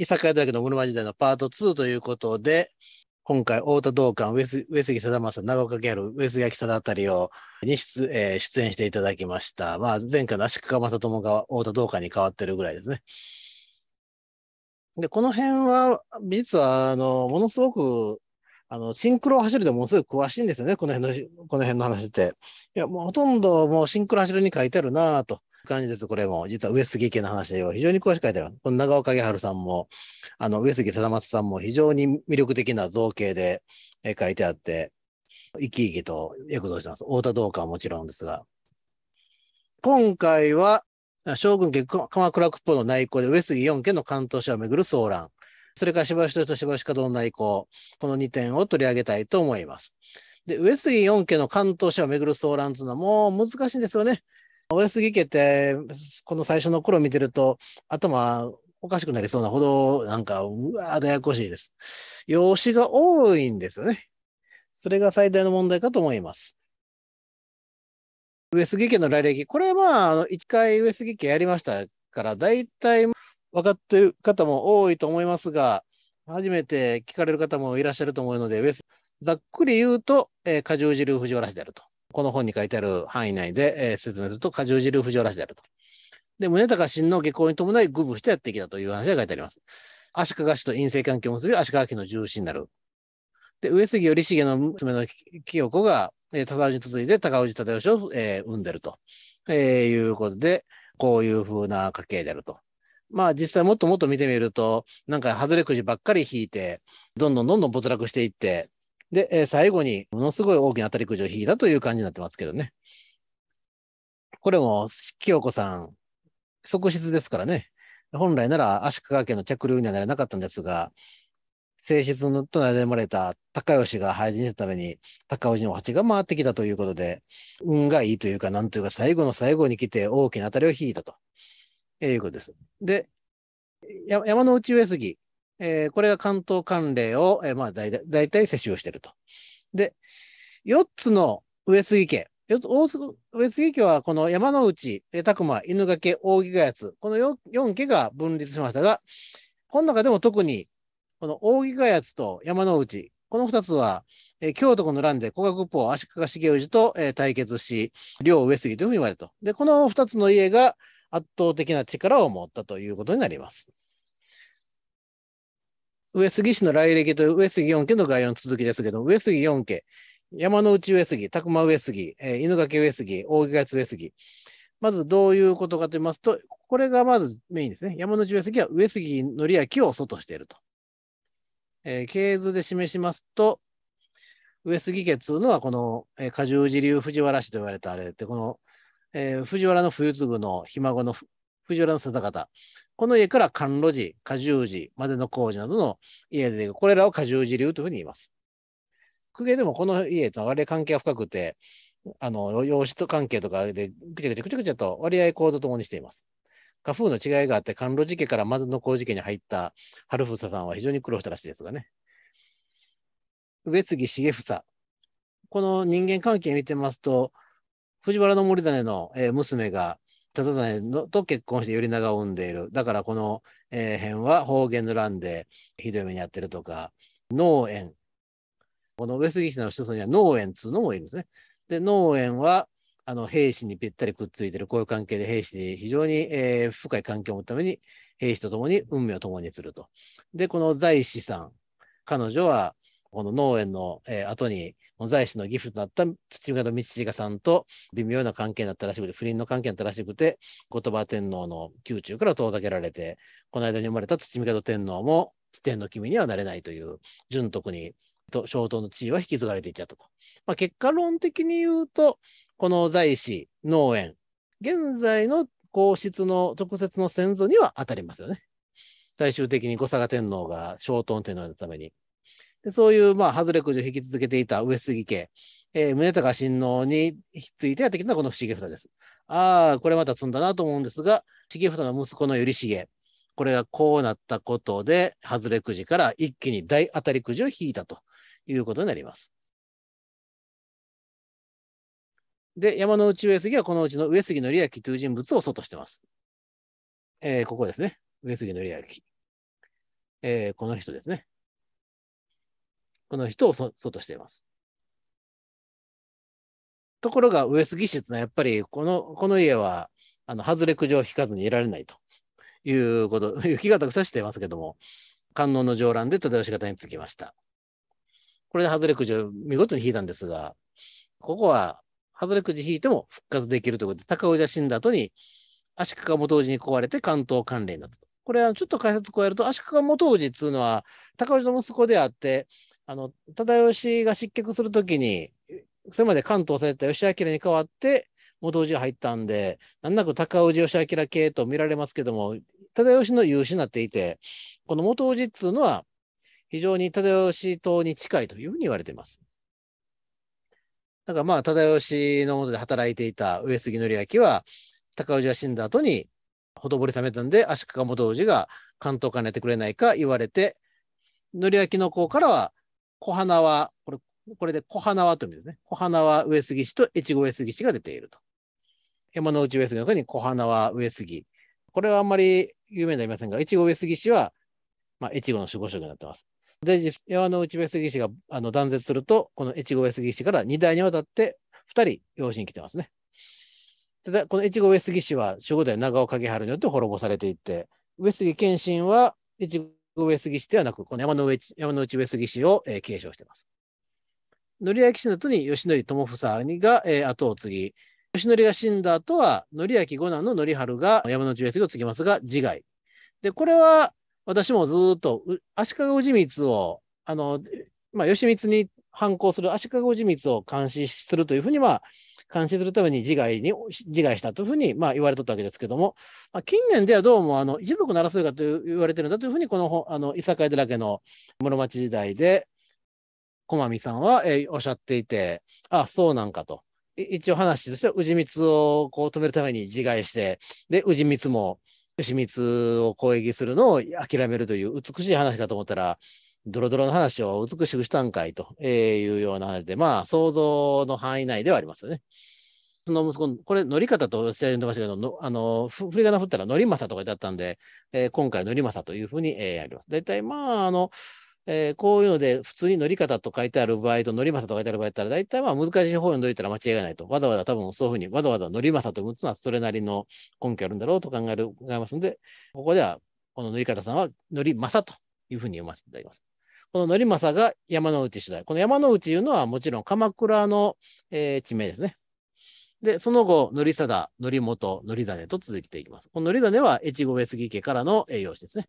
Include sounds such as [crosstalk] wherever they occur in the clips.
居酒屋だらけのモノマネ時代のパート2ということで、今回、太田道館、上杉貞正、長岡ギャル、上杉明貞あたりをに出,、えー、出演していただきました。まあ、前回の足利正友が太田道館に変わってるぐらいですね。で、この辺は、実は、あの、ものすごく、あの、シンクロ走るでものすごい詳しいんですよね、この辺の、この辺の話って。いや、もうほとんどもうシンクロ走るに書いてあるなぁと。感じです、これも。実は上杉家の話を非常に詳しく書いてある。この長岡家春さんも、あの、上杉忠松さんも非常に魅力的な造形で書いてあって、生き生きと躍動します。太田道館はもちろんですが。今回は、将軍家鎌倉国方の内向で上杉4家の関東省をめぐる騒乱。それから柴吉と柴吉家の内向。この2点を取り上げたいと思います。で、上杉4家の関東省をめぐる騒乱というのはもう難しいんですよね。上杉家って、この最初の頃見てると、頭おかしくなりそうなほど、なんか、うわー、だやこしいです。用紙が多いんですよね。それが最大の問題かと思います。上杉家の来歴、これはまあ、一回上杉家やりましたから、大体分かってる方も多いと思いますが、初めて聞かれる方もいらっしゃると思うので、ざっくり言うと、えー、過剰汁藤原氏であると。この本に書いてある範囲内で、えー、説明すると、過重事流不条らしであると。で、宗隆親の下校に伴い、愚部してやってきたという話が書いてあります。足利氏と陰性関係を結び、足利家の重臣になる。で、上杉頼重の娘の清子が、えー、高に続いて高氏忠義を、えー、生んでると、えー、いうことで、こういうふうな家系であると。まあ実際もっともっと見てみると、なんか外れくじばっかり引いて、どんどんどんどん没落していって、で、えー、最後に、ものすごい大きな当たりくじを引いたという感じになってますけどね。これも、清子さん、側室ですからね。本来なら足利家の着流にはなれなかったんですが、正室のと悩まれた高吉が廃人したために、高吉の蜂が回ってきたということで、運がいいというか、なんというか、最後の最後に来て大きな当たりを引いたということです。で、山の内上杉えー、これが関東管領を、えー、まあ大、大体接種をしていると。で、4つの上杉家、大上杉家はこの山之内、拓磨、犬掛、扇ヶ谷この 4, 4家が分立しましたが、この中でも特に、この扇ヶ谷と山之内、この2つは、えー、京都の乱で古賀国宝、足利重氏と、えー、対決し、両上杉というふうに言われると。で、この2つの家が圧倒的な力を持ったということになります。上杉氏の来歴と上杉四家の概要の続きですけど、上杉四家、山の内上杉、宅間上杉、えー、犬掛上杉、大木勝上杉。まずどういうことかと言いますと、これがまずメインですね。山の内上杉は上杉則明を外していると。えー、系図で示しますと、上杉家っつうのは、この、えー、下重寺流藤原氏と言われたあれで、この、えー、藤原の冬継ぐのひ孫の藤原の定方、この家から甘露寺、果樹寺までの工事などの家で、これらを果樹寺流というふうに言います。公家でもこの家と割合関係が深くて、あの、養子と関係とかでぐちゃぐちゃぐちゃぐちゃと割合行動ともにしています。家風の違いがあって、甘露寺家からまずの工事家に入った春房さんは非常に苦労したらしいですがね。上杉重房。この人間関係見てますと、藤原の森種の娘がただのと結婚して頼長を産んでいる。だからこの、えー、辺は方言の乱でひどい目に遭ってるとか、農園。この上杉氏の一つには農園っつうのもいるんですね。で、農園は、あの兵士にぴったりくっついてる、こういう関係で兵士に非常に、えー、深い関係を持つために、兵士と共に運命を共にすると。で、この財師さん、彼女はこの農園の、えー、後にモザ氏の義父とだった土方道親さんと微妙な関係だったらしくて、不倫の関係だったらしくて、後鳥羽天皇の宮中から遠ざけられて、この間に生まれた土方天皇も、天皇の君にはなれないという、純徳に、と小党の地位は引き継がれていっちゃったと。まあ、結果論的に言うと、この在氏、農園、現在の皇室の特設の先祖には当たりますよね。最終的に後佐賀天皇が小東天皇のためにそういう、まあ、外れくじを引き続けていた上杉家、えー、宗隆親王についてやってきたのはこの重房です。ああ、これまた積んだなと思うんですが、重房の息子の頼重、これがこうなったことで、外れくじから一気に大当たりくじを引いたということになります。で、山の内上杉はこのうちの上杉紀明という人物を外してます。えー、ここですね。上杉紀明。えー、この人ですね。この人をそとしています。ところが、上杉氏というのはやっぱりこの、この家は、あの、外れくじを引かずにいられないということ、雪 [laughs] がたくさしていますけども、観音の上覧で忠義方につきました。これで外れくじを見事に引いたんですが、ここは、外れくじ引いても復活できるということで、高尾ゃ死んだ後に、足利元氏に壊れて関東関連だと。これはちょっと解説を加えると、足利元氏っていうのは、高氏の息子であって、あの、忠義が失脚するときに、それまで関東された義明に代わって、元氏が入ったんで、なんなく高氏義明系と見られますけども、忠義の有志になっていて、この元氏っつうのは、非常に忠義党に近いというふうに言われています。だからまあ、忠義のもとで働いていた上杉則明は、高氏が死んだ後に、ほとぼり冷めたんで、足利元氏が関東からやってくれないか言われて、則明の子からは、小花は、これ、これで小花はという意味ですね。小花は上杉氏と越後上杉氏が出ていると。山之内上杉の中に小花は上杉。これはあんまり有名になりませんが、越後上杉氏は、まあ、越後の守護職になってます。で、山の内上杉氏があの断絶すると、この越後上杉氏から2代にわたって2人養子に来てますね。ただ、この越後上杉氏は守護代長尾景春によって滅ぼされていって、上杉謙信は越後上杉氏ではなく、この山の上山の内上杉氏を、えー、継承しています。則明氏の後に義則友房が、えー、後を継ぎ、義則が死んだ後は、則明五男の範春が山の内上杉を継ぎますが、自害。で、これは私もずっと足利氏光を、あの、まあ、義満に反抗する足利氏光を監視するというふうに、まあ、監視するために自害に、自害したというふうに、まあ、言われとったわけですけども、まあ、近年ではどうも、あの、一族の争いがと言われてるんだというふうに、この、あの、伊坂だらけの室町時代で、駒見さんは、えー、おっしゃっていて、あ、そうなんかと。一応話としては、氏光をこう止めるために自害して、で、氏光も、吉光を攻撃するのを諦めるという美しい話かと思ったら、ドロドロの話を美しくしたんかいというような話で、まあ、想像の範囲内ではありますよね。その息子、これ、乗り方とおっしゃってましたけど、のあの振り仮名振ったら、乗りまさとかだったんで、えー、今回、乗りまさというふうに、えー、やります。大体、まあ、あの、えー、こういうので、普通に乗り方と書いてある場合と乗りまさと書いてある場合だったら、大体まあ難しい方に乗いたら間違いないと。わざわざ多分そういうふうに、わざわざ乗りまさと打つのはそれなりの根拠あるんだろうと考える、考えますので、ここでは、この乗り方さんは乗りまさというふうに読ませていただきます。この則政が山之内次第。この山之内いうのはもちろん鎌倉の、えー、地名ですね。で、その後、則貞、則元、則種と続いていきます。この則種は越後上杉家からの栄養士ですね。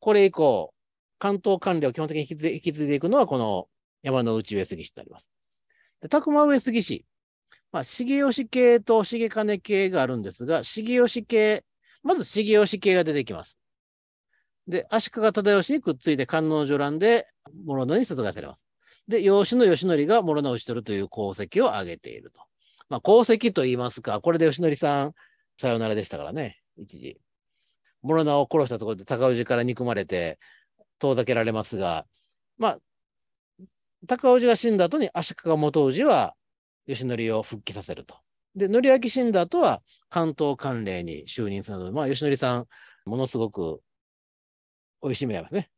これ以降、関東官僚を基本的に引き継いでいくのは、この山の内上杉氏になります。で、拓馬上杉氏。まあ、重吉系と重金系があるんですが、重吉系、まず重吉系が出てきます。で、足利忠義にくっついて観音女乱で諸野に殺害されます。で、養子の義則が諸野を討ち取るという功績を挙げていると。まあ、功績と言いますか、これで義則さん、さよならでしたからね、一時。諸野を殺したところで高氏から憎まれて遠ざけられますが、まあ、高氏が死んだ後に足利元氏は義則を復帰させると。で、則明死んだ後は関東官連に就任するので、まあ、義則さん、ものすごく生いしめられますね。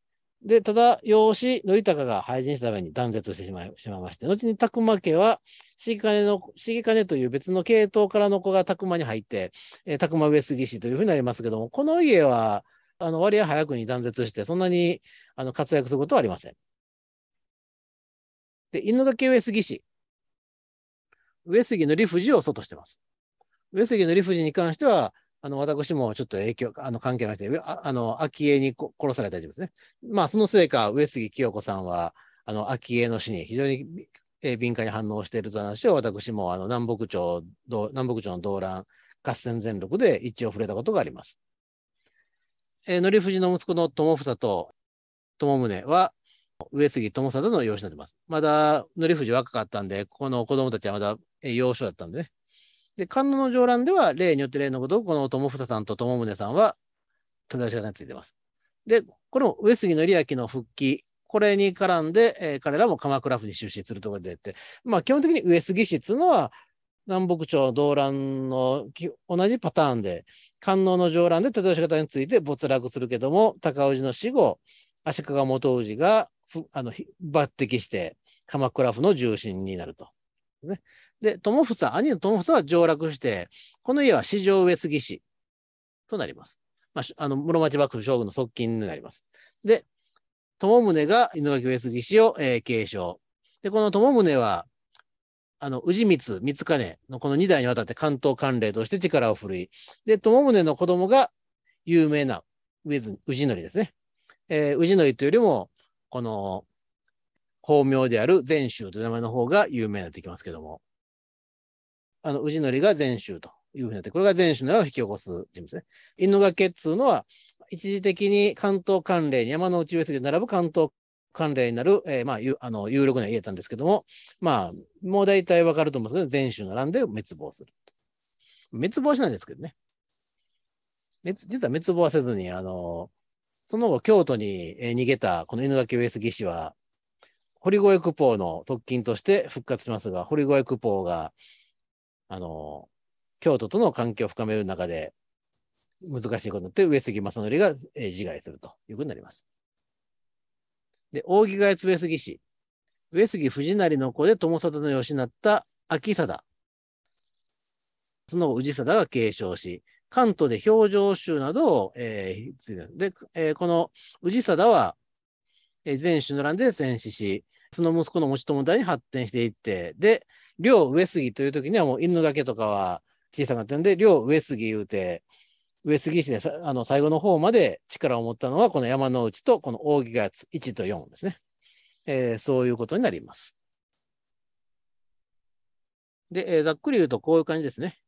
で、ただ、養子、たかが廃人したために断絶してしまいしままして、後にくま家は、重金の、重金という別の系統からの子がくまに入って、えー、宅上杉氏というふうになりますけども、この家は、あの、割合早くに断絶して、そんなに、あの、活躍することはありません。で、犬掛上杉氏。上杉の理不尽を外してます。上杉の理不尽に関しては、あの、私もちょっと影響、あの、関係なくて、ああの、昭恵に殺された人物ね。まあ、そのせいか、上杉清子さんは、あの、昭恵の死に非常に、えー、敏感に反応しているという話を、私も、あの、南北朝、南北朝の動乱、合戦全力で一応触れたことがあります。えー、則藤の息子の友房と友宗は、上杉友貞の養子になってます。まだ、則藤若かったんで、この子供たちはまだ養子だったんでね、で、観音の上覧では、例によって例のことを、この友房さんと友宗さんは、正しがについてます。で、これも上杉の有明の復帰、これに絡んで、えー、彼らも鎌倉府に出資するところでって、まあ、基本的に上杉氏っていうのは、南北朝動乱の同じパターンで、観音の上覧で正し方について没落するけども、高氏の死後、足利元氏があの抜擢して、鎌倉府の重臣になると。ね、で、友房、兄の友房は上洛して、この家は四条上杉氏となります。まあ、あの、室町幕府将軍の側近になります。で、友宗が井上杉氏を、えー、継承。で、この友宗は、あの、宇治光、光兼のこの2代にわたって関東管領として力を振るい、で、友宗の子供が有名な宇治りですね。えー、宇治りというよりも、この、法名である禅宗という名前の方が有名になってきますけども。あの、氏則が禅宗というふうになって、これが禅宗ならを引き起こす人物ね。犬掛けっつうのは、一時的に関東関連、山の内上杉に並ぶ関東関連になる、えー、まあ、あの有力には言えたんですけども、まあ、もう大体わかると思うんですけど、全種並んで滅亡する。滅亡しないですけどね。滅実は滅亡はせずに、あの、その後、京都に逃げた、この犬垣上杉氏は、堀越区保の側近として復活しますが、堀越区保があの、京都との関係を深める中で、難しいことになって、上杉正則が、えー、自害するということになります。で、扇ヶ谷上杉氏、上杉藤成の子で友貞の養子になった秋貞。その宇治貞が継承し、関東で表情集などを、えー、いで、えー、この宇治貞は、えー、首の乱で戦死し、その息子の持ち友代に発展していって、で、両上杉という時にはもう犬けとかは小さかったんで、両上杉言うて、上杉市であの最後の方まで力を持ったのは、この山の内とこの扇谷1と4ですね、えー、そういうことになります。で、えー、ざっくり言うとこういう感じですね。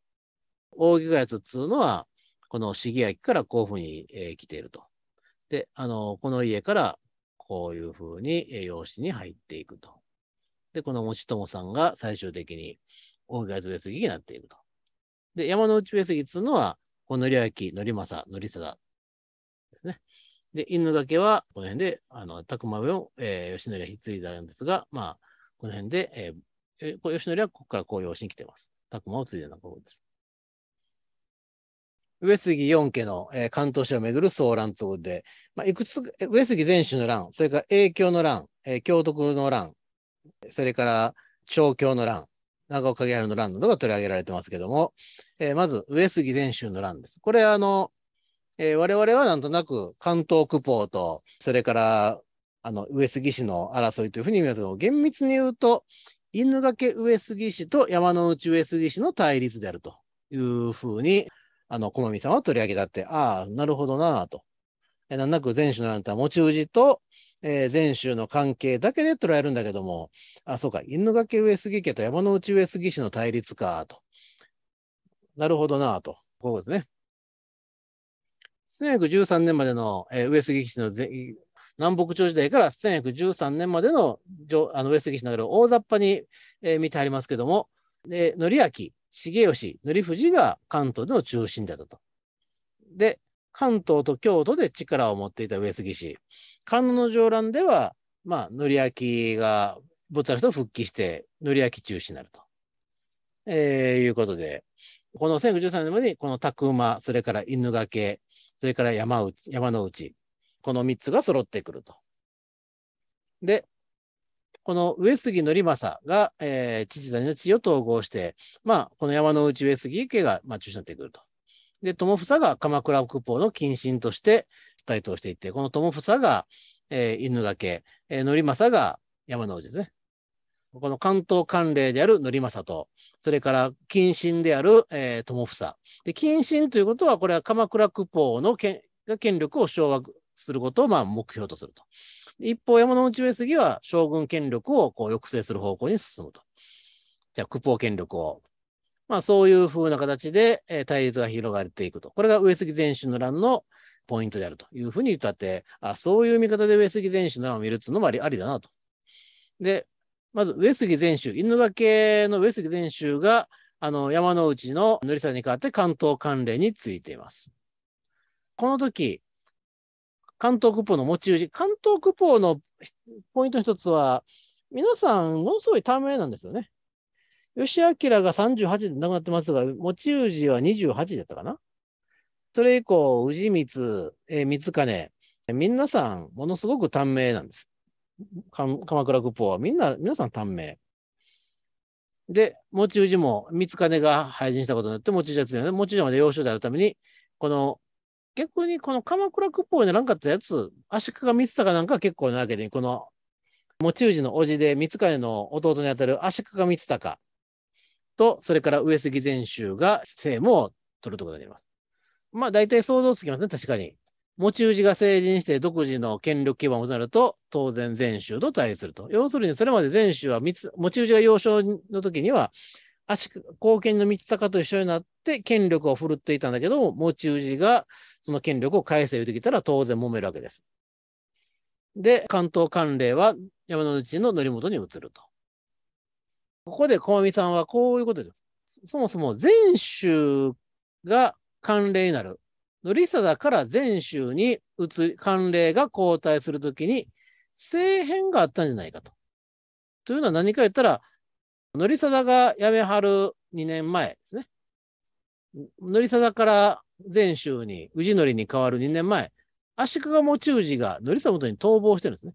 扇ヶやっていうのは、この重焼からこういうふうに、えー、来ていると。で、あの、この家からこういうふうに養子に入っていくと。で、この持友さんが最終的に大東上杉になっていると。で、山内上杉っつうのは、このりあき、のりまさ、のりさだですね。で、犬だけは、この辺で、あの、たくまを、えー、吉野が引き継いだんですが、まあ、この辺で、えーえー、吉野はここから紅葉しに来てます。たくまを継いだのがここです。上杉四家の、えー、関東省をめぐる騒乱ということで、まあ、いくつ、上杉全種の乱、それから影響の乱、えー、京徳の乱、それから調教の乱、長岡影原の乱などが取り上げられてますけども、えー、まず上杉禅宗の乱です。これあの、えー、我々はなんとなく関東区法と、それからあの上杉氏の争いというふうに見ますけど、厳密に言うと、犬掛上杉氏と山の内上杉氏の対立であるというふうに、あの、駒見さんは取り上げたって、ああ、なるほどなと。えなんなく前種のあなたは持ち氏とえー、前州の関係だけで捉えるんだけども、あ、そうか、犬掛上杉家と山内上杉氏の対立か、と。なるほどな、と。こうですね。1 1 1 3年までの、えー、上杉氏の南北朝時代から1 1 1 3年までのあの上杉氏の大雑把に、えー、見てありますけども、で、則明、重吉、則藤が関東での中心だったと。で、関東と京都で力を持っていた上杉氏。観音上乱では、まあ、則明が仏陀と復帰して、則明中止になると、えー、いうことで、この1913年までこの宅馬、それから犬掛け、それから山内山の内、この三つが揃ってくると。で、この上杉則政が、えー、父谷の地位を統合して、まあ、この山の内上杉家が、まあ、中止になってくると。で、友房が鎌倉国方の近親として台頭していって、この友房が、えー、犬掛け、えー、則政が山の内ですね。この関東官連である則政と、それから近親である、えー、友房。で、近親ということは、これは鎌倉国方の権が権力を掌握することをまあ目標とすると。一方、山の内上杉は将軍権力をこう抑制する方向に進むと。じゃあ、国宝権力をまあ、そういうふうな形で、え対立が広がっていくと。これが上杉前春の乱のポイントであるというふうに言ったって、あそういう見方で上杉前春の乱を見るっていうのもありありだなと。で、まず上杉前春、犬掛の上杉前春が、あの、山之内のさんに代わって関東関連についています。この時、関東区法の持ち主、関東区法のポイント一つは、皆さん、ものすごい短命なんですよね。吉明が38で亡くなってますが、持ち氏は28だったかな。それ以降、氏光、三ー、光兼、皆さん、ものすごく短命なんです。鎌倉国宝はみんな、皆さん短命。で、持ち氏も光兼が廃人したことによって、持ち氏は常に、持ち氏まで幼少であるために、この逆にこの鎌倉国宝にならんかったやつ、足利光隆なんか結構なわけで、この持ち氏の叔父で光兼の弟にあたる足利光隆。と、それから上杉禅宗が政務を取るところになります。まあ大体想像つきますね、確かに。持ち氏が成人して独自の権力基盤をなると、当然禅宗と対立すると。要するに、それまで禅宗は持ち氏が幼少の時には、足、貢献の道高と一緒になって権力を振るっていたんだけども、持ち氏がその権力を返せ言うきたら当然揉めるわけです。で、関東管令は山の内の則元に移ると。ここで小見さんはこういうことです。そもそも全宗が慣例になる。リサだから全宗に移慣例が交代するときに、政変があったんじゃないかと。というのは何か言ったら、ノリサダが辞めはる2年前ですね。ノリサダから全州に、氏則に変わる2年前、足利持氏がノリサ元に逃亡してるんですね。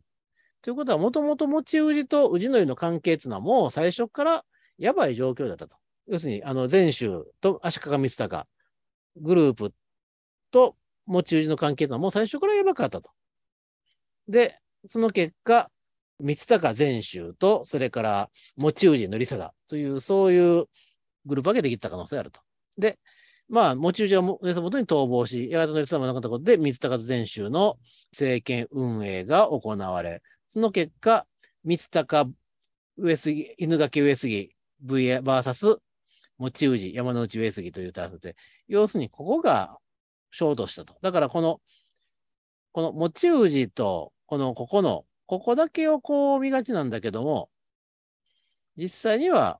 ということは、もともと持ち売りと氏則の関係っていうのは、もう最初からやばい状況だったと。要するに、あの、前州と足利光隆、グループと持ち売りの関係というのは、もう最初からやばかったと。で、その結果、光隆前州と、それから持ち氏則貞という、そういうグループ分けできた可能性があると。で、まあ、持ち氏は上様元に逃亡し、やがてのり様がなかったことで、光高前州の政権運営が行われ、その結果、三鷹上杉、犬垣上杉 VS 持ち氏山内上杉というターフで、要するにここがショートしたと。だからこの、この持ち氏と、この、ここの、ここだけをこう見がちなんだけども、実際には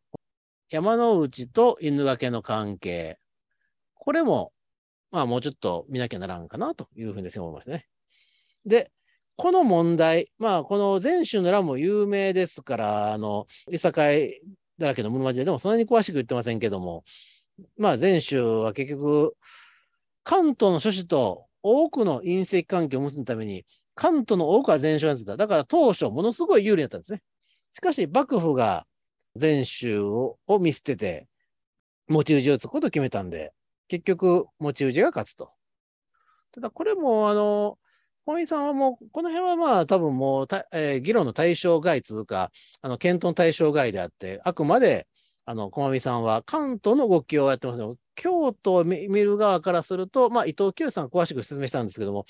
山の内と犬掛の関係、これも、まあもうちょっと見なきゃならんかなというふうに思いますね。で、この問題、まあ、この禅宗の乱も有名ですから、あの、いさかいだらけの室町で、でもそんなに詳しく言ってませんけども、まあ、禅宗は結局、関東の諸子と多くの隕石関係を結ぶために、関東の多くは禅宗なんですが、だから当初、ものすごい有利だったんですね。しかし、幕府が禅宗を見捨てて、持ち氏をつくことを決めたんで、結局、持ち氏が勝つと。ただ、これも、あの、本井さんはもう、この辺はまあ、多分もうえー、議論の対象外通うか、あの、検討対象外であって、あくまで、あの、駒見さんは関東の動きをやってますど、京都を見る側からすると、まあ、伊藤清さん詳しく説明したんですけども、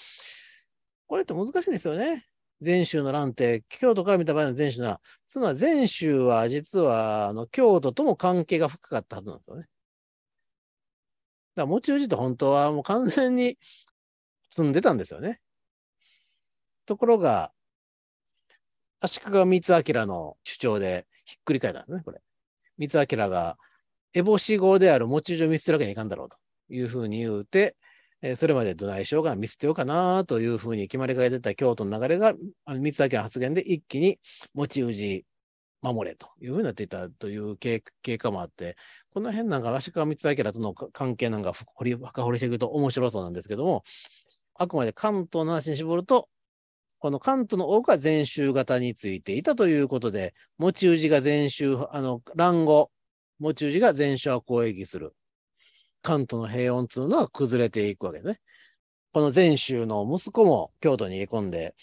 これって難しいんですよね。禅宗の乱って、京都から見た場合の禅宗の乱。つまり禅宗は実は、あの、京都とも関係が深かったはずなんですよね。だから、持ち氏って本当はもう完全に積んでたんですよね。ところが、足利光明の主張でひっくり返ったんですね、これ。光明が、烏帽子号である持ち上見捨てるわけにいかんだろうというふうに言うて、えー、それまでどないしよう見捨てようかなというふうに決まりかけ出た京都の流れが、あの光明の発言で一気に持ち氏守れというふうになっていたという経過もあって、この辺なんか足利光明との関係なんか掘り、深掘りしていくと面白そうなんですけども、あくまで関東の話に絞ると、この関東の多くは禅宗型についていたということで、持ち氏が禅宗、あの、乱語、持ち氏が禅宗を攻撃する。関東の平穏というのは崩れていくわけですね。この禅宗の息子も京都に逃げ込んで、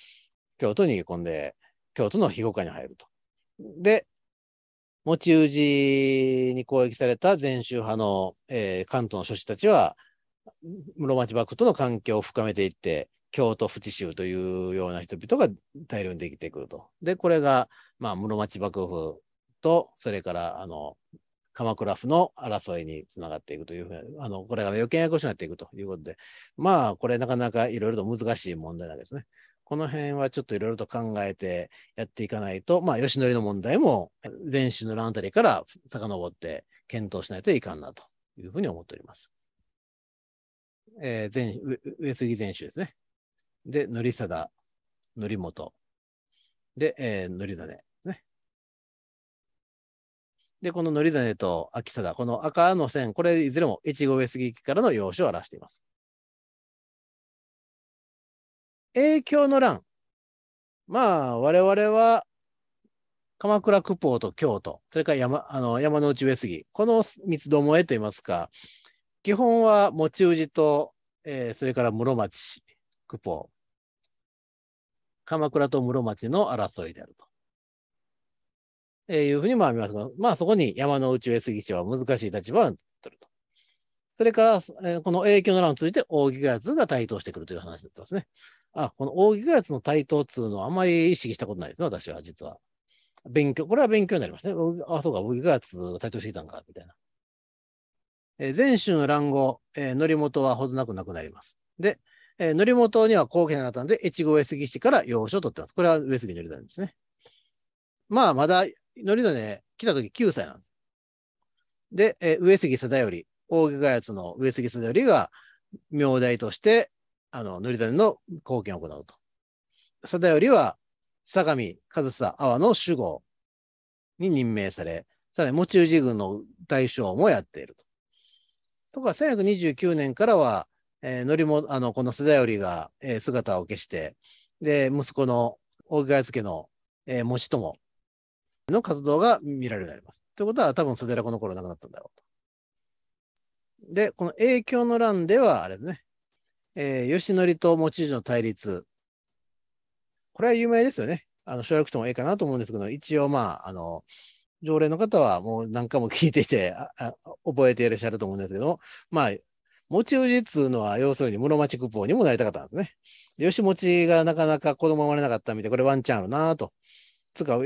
京都に逃げ込んで、京都の庇護下に入ると。で、持ち氏に攻撃された禅宗派の、えー、関東の諸子たちは、室町幕府との関係を深めていって、京都府知州というような人々が大量にできてくると。で、これが、まあ、室町幕府と、それから、あの、鎌倉府の争いにつながっていくというふうに、あの、これが余計なことになっていくということで、まあ、これなかなかいろいろと難しい問題なんですね。この辺はちょっといろいろと考えてやっていかないと、まあ、吉典の問題も、前週の乱あたりから遡って検討しないといかんなというふうに思っております。えー、前上杉前週ですね。で、則貞、則本。で、えー、ね。で、この則種と秋貞、この赤の線、これいずれも越後上杉からの用紙を表しています。影響の乱。まあ、我々は、鎌倉九宝と京都、それから山あの山の内上杉、この三つどもえといいますか、基本は持ち氏と、えー、それから室町、九宝、鎌倉と室町の争いであると。えー、いうふうにまあ見ますが、まあそこに山の内上杉氏は難しい立場を取ると。それから、えー、この影響の乱について大扇ヶ奴が台頭してくるという話になってますね。あ、この大扇ヶ奴の台頭っいうのはあまり意識したことないですね、私は実は。勉強、これは勉強になりましたね。あ、そうか、大木ヶ奴が台頭していたんか、みたいな。えー、前週の乱後、えー、則本はほどなくなくなります。で、えー、乗本には後継なかったんで、越後上杉市から要所を取ってます。これは上杉乗り種ですね。まあ、まだ乗りね、来た時9歳なんです。で、えー、上杉よ頼、大木開発の上杉よりが名代として、あの、乗りの貢献を行うと。よ頼は、相模、上総、阿波の守護に任命され、さらに持ち氏軍の大将もやっていると。とか、1129年からは、えー、のりも、あの、この須よ頼が、えー、姿を消して、で、息子の大木外家の、えー、持友の活動が見られるようになります。ということは、多分須寺この頃亡くなったんだろうと。で、この影響の欄では、あれですね、えー、義則と持ちの対立。これは有名ですよね。あの、省略してもいいかなと思うんですけど、一応まあ、あの、常連の方はもう何回も聞いていてああ、覚えていらっしゃると思うんですけど、まあ、持ち討ちっいうのは、要するに室町区法にもなりたかったんですね。吉持がなかなか子供生まれなかったみたいこれワンチャンあるなと。つうか、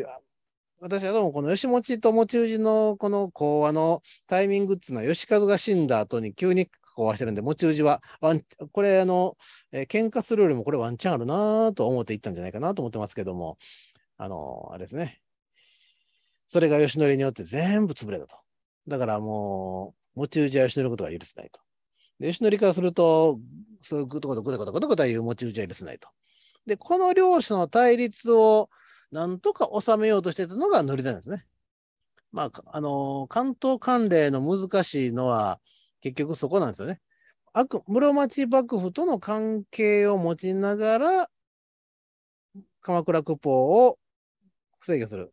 私はどうもこの吉持と持ち討ちのこの講話のタイミングっつうのは、吉和が死んだ後に急に講和してるんで、持ち討ちはワン、これあの、えー、喧嘩するよりもこれワンチャンあるなと思っていったんじゃないかなと思ってますけども、あの、あれですね。それが吉典によって全部潰れたと。だからもう、持ち討ちは吉典のことが許せないと。で、吉典からすると、そうぐとぐとぐとぐとぐとぐという持ち打ちは許せないと。で、この両者の対立をなんとか収めようとしてたのが乗りなんですね。まあ、あの関東関連の難しいのは、結局そこなんですよね。悪室町幕府との関係を持ちながら、鎌倉九宝を制御する。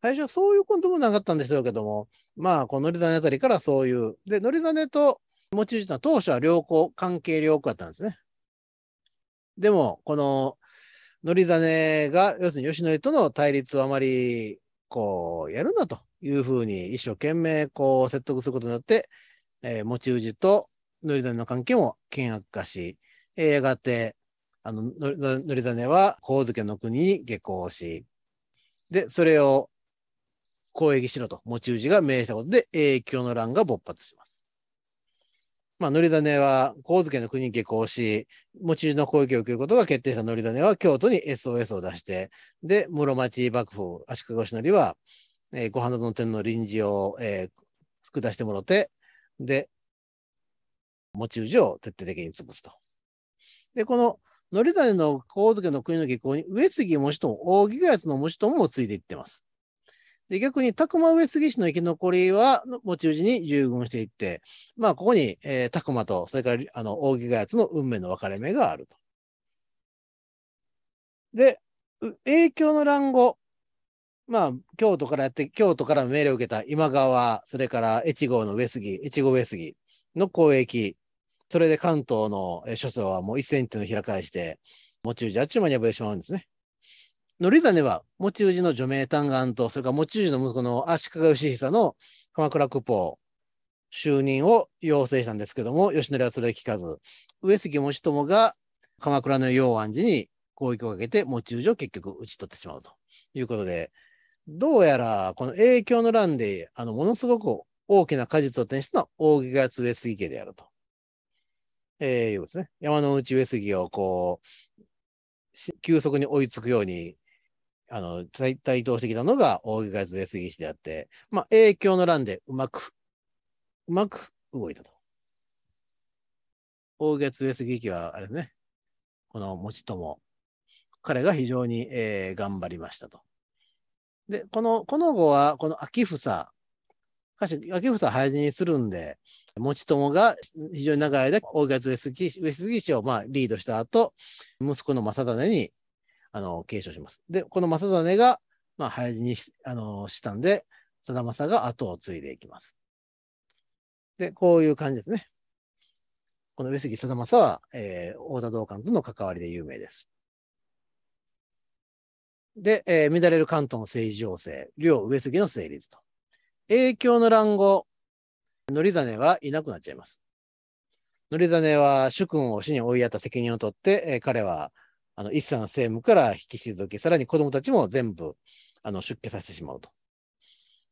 最初はそういうこともなかったんでしょうけども、まあ、この乗り種あたりからそういう。で、乗り種と持ち主とは当初は良好、関係良好だったんですね。でも、この、則真が、要するに吉野家との対立をあまり、こう、やるんだというふうに、一生懸命、こう、説得することによって、えー、持ち主と則真の関係も険悪化し、えー、やがて、あの、則真は、神家の国に下校し、で、それを攻撃しろと、持ち氏が命じたことで、影響の乱が勃発します。まあ、乗り種は、神津家の国に下校し、持ち主の攻撃を受けることが決定した乗り種は、京都に SOS を出して、で、室町幕府、足利義則は、えー、ご花の天皇臨時を、えー、下してもろて、で、持ち主を徹底的に潰すと。で、この、乗り種の神津家の国の下校に、上杉もしとも、大木がやつのもしともついていってます。で、逆に、拓磨上杉氏の生き残りは、持ち主に従軍していって、まあ、ここに、えー、磨と、それから、あの、扇ヶ谷の運命の分かれ目があると。で、影響の乱後、まあ、京都からやって、京都から命令を受けた今川、それから越後の上杉、越後上杉の交易、それで関東の諸僧はもう一戦というのを開かして、持ち主あっちゅう間に敗れてしまうんですね。乗りでは、持ち氏の除名嘆願と、それから持ち氏の息子の足利義久の鎌倉区法就任を要請したんですけども、吉典はそれを聞かず、上杉義友が鎌倉の要安寺に攻撃をかけて、持ち氏を結局打ち取ってしまうということで、どうやらこの影響の乱で、あの、ものすごく大きな果実を手にしたのは扇が上杉家であると。えー、いうですね。山の内上杉をこう、急速に追いつくようにあの、対等してのがのが大れ上杉氏であって、まあ、影響の乱でうまく、うまく動いたと。大が上杉氏は、あれですね、この持ち友、彼が非常に、えー、頑張りましたと。で、この、この後は、この秋房、秋房廃死にするんで、持ち友が非常に長い間、大月上杉上杉氏をまあリードした後、息子の正種にあの継承します。で、この正実が、まあ、早死にあのしたんで、ま政が後を継いでいきます。で、こういう感じですね。この上杉貞政は、えー、大田道館との関わりで有名です。で、えー、乱れる関東の政治情勢、両上杉の成立と。影響の乱後、則真はいなくなっちゃいます。則真は主君を死に追いやった責任を取って、えー、彼はあの一産政務から引き退き、さらに子どもたちも全部あの出家させてしまうと。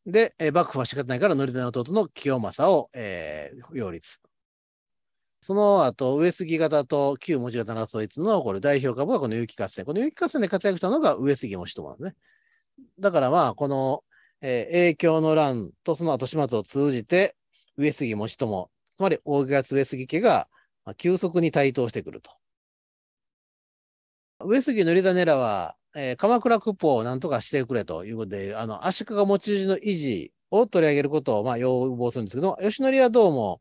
で、えー、幕府は仕方ないから紀りの弟の清正を、えー、擁立。その後、上杉方と旧文字型争いつのこれ代表株はこの有機合戦。この有機合戦で活躍したのが上杉義朝なんですね。だからまあ、この、えー、影響の乱とその後始末を通じて、上杉義朝、つまり大東上杉家が急速に台頭してくると。上杉のりだねらは、えー、鎌倉クポをなんとかしてくれということで、あの、足利持ち主の維持を取り上げることを、まあ、要望するんですけど、吉典はどうも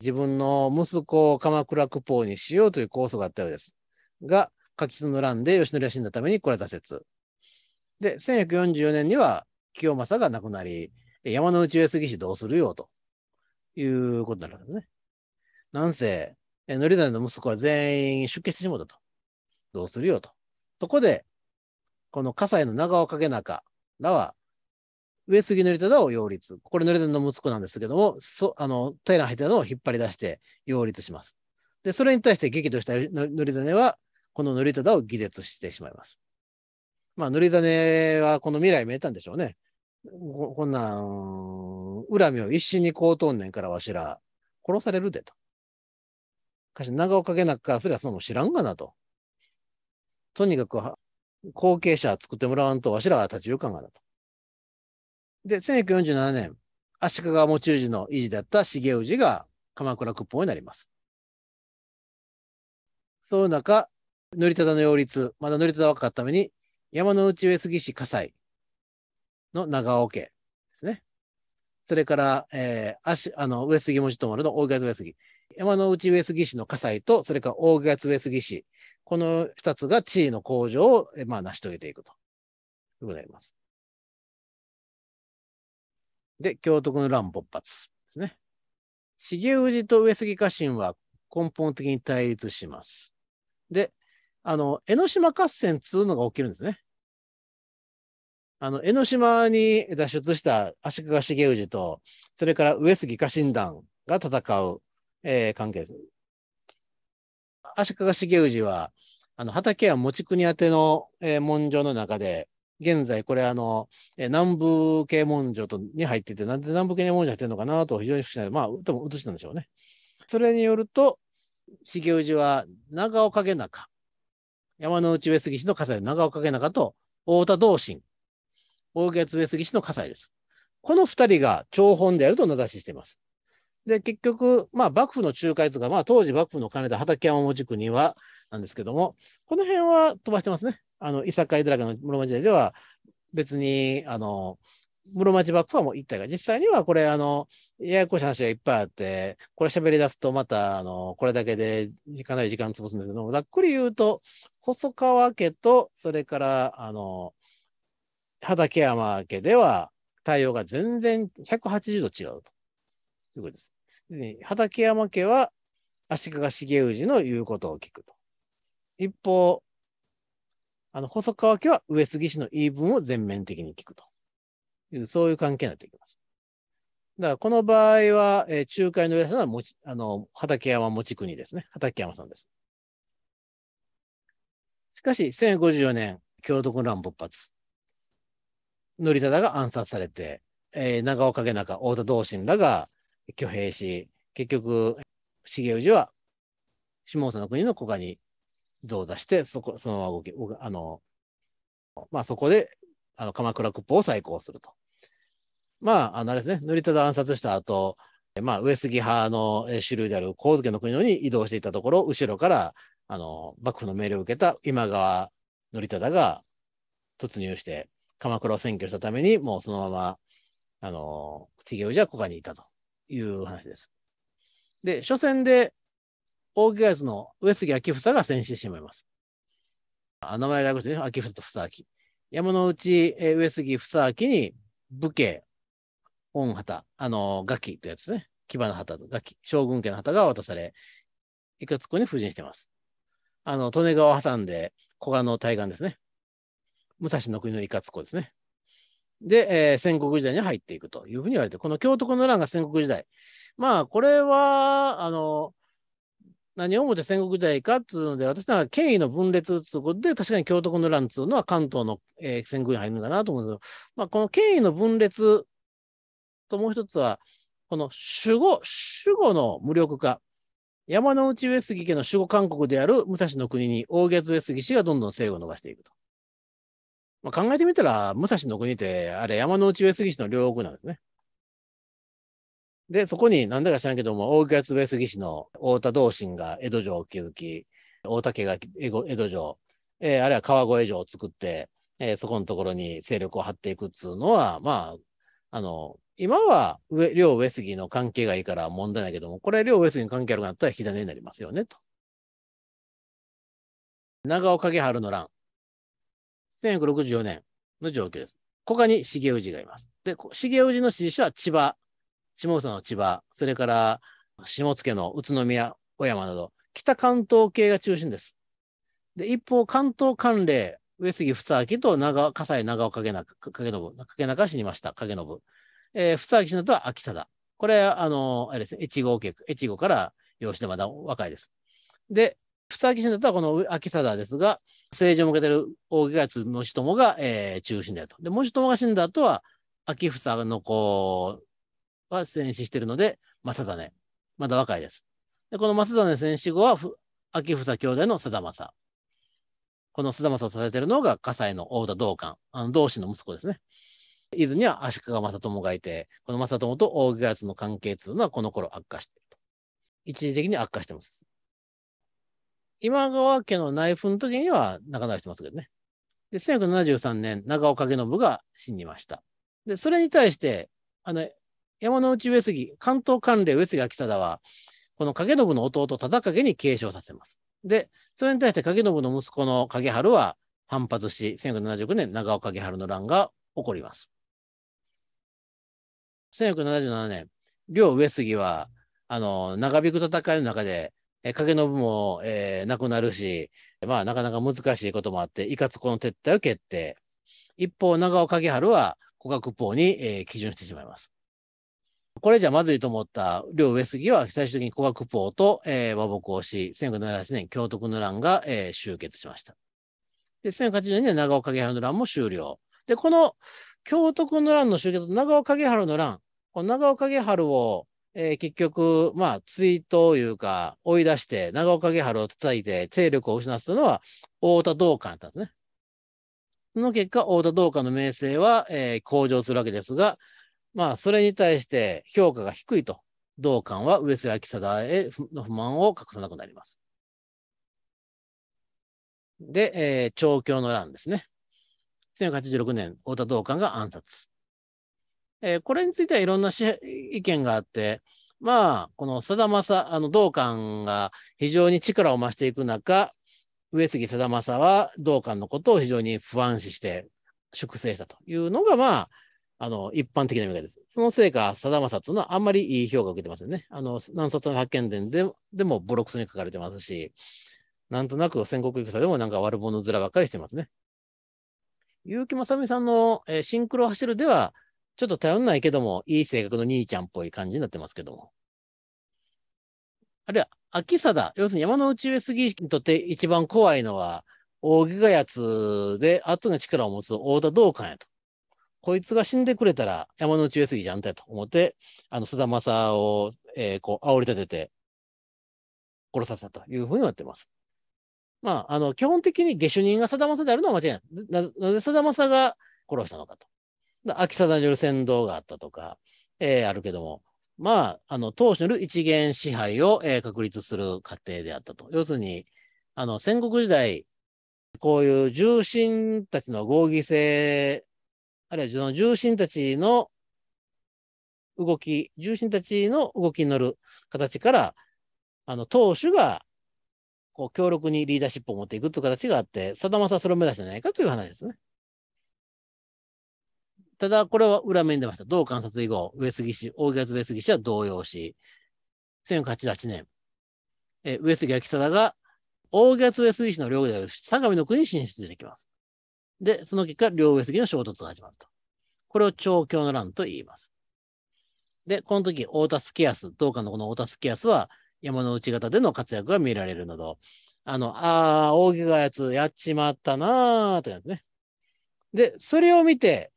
自分の息子を鎌倉クポにしようという構想があったようです。が、書きの乱で吉典は死んだためにこれは挫折。で、1144年には清正が亡くなり、山の内上杉氏どうするよということになるんですね。なんせ、のりの息子は全員出家してしまったと。どうするよと。そこで、この葛西の長尾景中らは、上杉則忠を擁立。これり忠の息子なんですけども、そあの平良秀忠を引っ張り出して擁立します。で、それに対して激怒した則忠は、この則忠を偽絶してしまいます。まあ、則忠はこの未来見えたんでしょうね。ここんなん、恨みを一心にこうとんねんからわしら、殺されるでと。かし、長岡家なんかからすればその知らんがなと。とにかく後継者作ってもらわんと、わしらは立ち行かんがだと。で、1947年、足利持氏の維持だった重氏が鎌倉国宝になります。その中、則忠の擁立、まだ則忠若かっために、山の内上杉市火災の長尾家ですね。それから、えー、あしあの上杉文字友の大井上杉。山之内上杉市の火西と、それから大月上杉市、この二つが地位の向上を、まあ、成し遂げていくということになります。で、京都の乱勃発ですね。重氏と上杉家臣は根本的に対立します。で、あの、江ノ島合戦つうのが起きるんですね。あの、江ノ島に脱出した足利重氏と、それから上杉家臣団が戦うえー、関係す足利重氏は、あの、畠山持国宛の、えー、文書の中で、現在これあの、え南部系文書とに入ってて、なんで南部系文書入ってるのかなと非常に不思議な、まあ、多分写したんでしょうね。それによると、重氏は長岡家中、山の内上杉氏の火災、長岡家中と太田道心、大月上杉氏の火災です。この二人が張本であると名指ししています。で、結局、まあ、幕府の仲介とか、まあ、当時幕府の金で畠山門司区には、なんですけども、この辺は飛ばしてますね。あの、伊坂井寺家の室町時代では、別に、あの、室町幕府はもう一体が、実際にはこれ、あの、ややこしい話がいっぱいあって、これ喋り出すとまた、あの、これだけで、かなり時間潰すんですけども、ざっくり言うと、細川家と、それから、あの、畠山家では、対応が全然180度違うということです。畠山家は足利重氏の言うことを聞くと。一方、あの、細川家は上杉氏の言い分を全面的に聞くという、そういう関係になっていきます。だから、この場合は、えー、仲介の上さんはもち、あの、畠山持国ですね。畠山さんです。しかし、1054年、京都乱勃発。則忠が暗殺されて、えー、長岡家中、太田道心らが挙兵し、結局、重氏は下総の国の古賀に増座して、そこ、そのまま動き、あの、まあそこで、あの、鎌倉国法を再興すると。まあ、あの、あれですね、塗忠暗殺した後、まあ、上杉派の主流である上野国のに移動していたところ、後ろから、あの、幕府の命令を受けた今川則忠が突入して、鎌倉を占拠したために、もうそのまま、あの、重氏は古賀にいたと。いう話です。で、初戦で、大木外の上杉明房が戦死してしまいます。あ名前がよくてね、明房と房明。山の内上杉房明に武家、御旗、あの、ガキというやつね。騎馬の旗とガキ、将軍家の旗が渡され、いくつこに封じしてます。あの、利根川を挟んで、古賀の対岸ですね。武蔵の国のいかつこですね。で、えー、戦国時代に入っていくというふうに言われて、この京徳の乱が戦国時代。まあ、これは、あの、何をもって戦国時代かっつうので、私は権威の分裂っつうことで、確かに京都の乱っつうのは関東の、えー、戦国に入るんだなと思うんですけど、まあ、この権威の分裂ともう一つは、この守護、守護の無力化。山内上杉家の守護勧告である武蔵の国に大月上杉氏がどんどん勢力を伸ばしていくと。まあ、考えてみたら、武蔵の国って、あれ山の内上杉市の両国なんですね。で、そこになんだか知らんけども、大月上杉市の太田道心が江戸城を築き、大竹が江戸城、えー、あるいは川越城を作って、えー、そこのところに勢力を張っていくっつうのは、まあ、あの、今は上両上杉の関係がいいから問題ないけども、これ両上杉の関係あるかなったら火種になりますよね、と。長尾影春の乱。1464年の状況です。他に重氏がいます。で、重氏の支持者は千葉、下総の千葉、それから下野の宇都宮、小山など、北関東系が中心です。で、一方、関東関連、上杉房明と長笠井長尾景信、景信、景中死にました、景信。えー、房明氏ぬとは秋貞。これ、あの、あれですね、越後家、越後から養子でまだ若いです。で、房明氏ぬとはこの秋貞ですが、政治を向けてる大怪月義朝が、えー、中心だと。で、義朝が死んだ後は、秋房の子は戦死してるので、正種。まだ若いです。で、この正種戦死後は、秋房兄弟の貞政。この貞政を支えてるのが、葛西の大田道館、あの同志の息子ですね。伊豆には足利正友がいて、この正友と大木月の関係というのはこの頃悪化していると。一時的に悪化してます。今川家の内紛の時には仲直りしてますけどね。で、1 1 7 3年、長岡家信が死にました。で、それに対して、あの、山内上杉、関東関連上杉秋貞は、この景信の弟、忠景に継承させます。で、それに対して景信の息子の景春は反発し、1 1 7 9年、長岡景春の乱が起こります。1 1 7 7年、両上杉は、あの、長引く戦いの中で、え影信も、えー、くなるし、まあ、なかなか難しいこともあって、いかつこの撤退を決定。一方、長尾影春は古学法に、えー、基準してしまいます。これじゃまずいと思った両上杉は最終的に古学法と、えー、和睦をし、1578年、京徳の乱が、えー、終結しました。で、1080年、長尾影春の乱も終了。で、この京徳の乱の終結、長尾影春の乱、この長尾影春をえー、結局、まあ、追悼というか、追い出して、長岡家春を叩いて、勢力を失ったのは、太田道館だったんですね。その結果、太田道館の名声は、えー、向上するわけですが、まあ、それに対して評価が低いと、道館は上杉明貞への不満を隠さなくなります。で、えー、調教の乱ですね。1086年、太田道館が暗殺。えー、これについてはいろんな意見があって、まあ、このさだまさ、あの、道館が非常に力を増していく中、上杉貞さは道館のことを非常に不安視して粛清したというのが、まあ、あの、一般的な見方です。そのせいか、貞さというのはあんまりいい評価を受けてませんね。あの、南卒の発見伝ででもボロクソに書かれてますし、なんとなく戦国戦でもなんか悪者面ばっかりしてますね。結城正美さんの、えー、シンクロ走るでは、ちょっと頼んないけども、いい性格の兄ちゃんっぽい感じになってますけども。あるいは、秋貞、要するに山の内上杉にとって一番怖いのは、扇がやつで圧の力を持つ太田道館やと。こいつが死んでくれたら山の内上杉じゃんたいと思って、あの、菅田正を、えー、こう、煽り立てて、殺させたというふうになってます。まあ、あの、基本的に下手人が貞政であるのは間違いない。なぜ貞政が殺したのかと。秋貞による扇動があったとか、えー、あるけども、まあ、あの、当主による一元支配を、えー、確立する過程であったと。要するに、あの、戦国時代、こういう重臣たちの合議制、あるいはその重臣たちの動き、重臣たちの動きに乗る形から、あの、当主が、こう、強力にリーダーシップを持っていくという形があって、さだまさはそれを目指してじゃないかという話ですね。ただ、これは裏面出ました。同観察以後、上杉氏、大月上杉氏は動揺し、1988年、え上杉明貞が大月上杉氏の領である相模の国に進出できます。で、その結果、両上杉の衝突が始まると。これを調教の乱と言います。で、この時、大田助康、同館のこの大田助康は、山の内型での活躍が見られるなど、あの、ああ、大木がやつやっちまったなぁ、って感じね。で、それを見て、